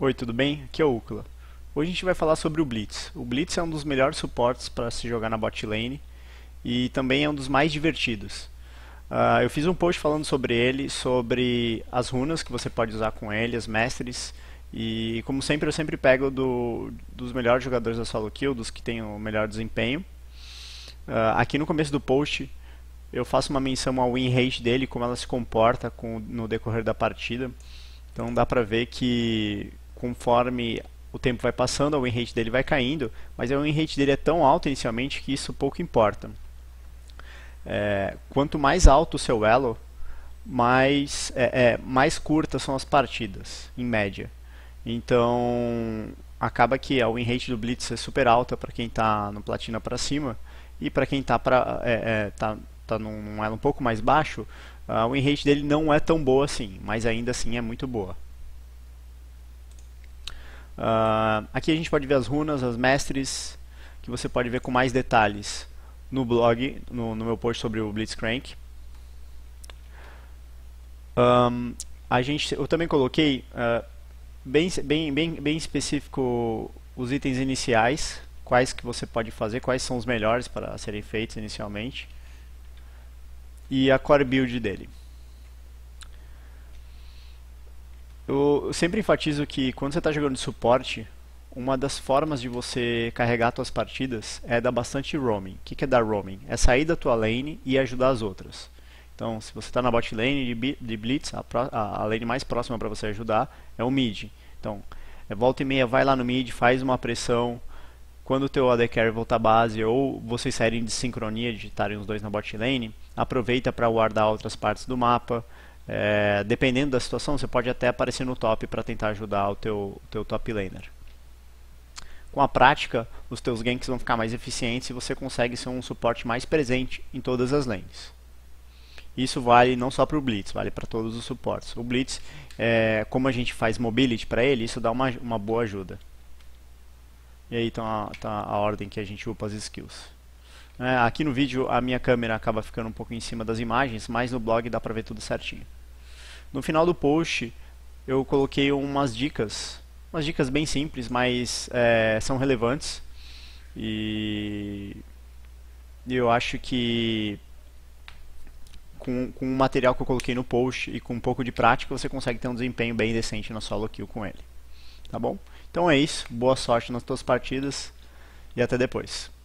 Oi, tudo bem? Aqui é o Ucla. Hoje a gente vai falar sobre o Blitz. O Blitz é um dos melhores suportes para se jogar na bot lane e também é um dos mais divertidos. Uh, eu fiz um post falando sobre ele, sobre as runas que você pode usar com ele, as mestres, e como sempre eu sempre pego do, dos melhores jogadores da solo kill, dos que têm o melhor desempenho. Uh, aqui no começo do post eu faço uma menção ao win rate dele, como ela se comporta com, no decorrer da partida. Então dá pra ver que conforme o tempo vai passando, a win rate dele vai caindo, mas a win rate dele é tão alto inicialmente que isso pouco importa. É, quanto mais alto o seu elo, mais, é, é, mais curtas são as partidas, em média. Então, acaba que a win rate do Blitz é super alta para quem está no platina para cima, e para quem está é, é, tá, tá num elo um pouco mais baixo, a ah, win rate dele não é tão boa assim, mas ainda assim é muito boa. Uh, aqui a gente pode ver as runas, as mestres, que você pode ver com mais detalhes no blog, no, no meu post sobre o Blitzcrank. Um, a gente, eu também coloquei uh, bem, bem, bem, bem específico os itens iniciais, quais que você pode fazer, quais são os melhores para serem feitos inicialmente, e a core build dele. Eu sempre enfatizo que quando você está jogando de suporte, uma das formas de você carregar suas partidas é dar bastante roaming. O que, que é dar roaming? É sair da tua lane e ajudar as outras. Então, se você está na bot lane de Blitz, a, a, lane mais próxima para você ajudar é o mid. Então, é volta e meia, vai lá no mid, faz uma pressão. Quando o teu AD carry voltar à base ou vocês saírem de sincronia de estarem os dois na bot lane, aproveita para guardar outras partes do mapa. É, dependendo da situação, você pode até aparecer no top para tentar ajudar o teu, teu top laner. Com a prática, os teus ganks vão ficar mais eficientes e você consegue ser um suporte mais presente em todas as lanes. Isso vale não só para o Blitz, vale para todos os suportes. O Blitz, é, como a gente faz mobility para ele, isso dá uma, uma boa ajuda. E aí está tá a ordem que a gente upa as skills. É, aqui no vídeo a minha câmera acaba ficando um pouco em cima das imagens, mas no blog dá para ver tudo certinho. No final do post eu coloquei umas dicas, umas dicas bem simples, mas é, são relevantes e eu acho que com, com o material que eu coloquei no post e com um pouco de prática você consegue ter um desempenho bem decente na solo kill com ele, tá bom? Então é isso, boa sorte nas tuas partidas e até depois.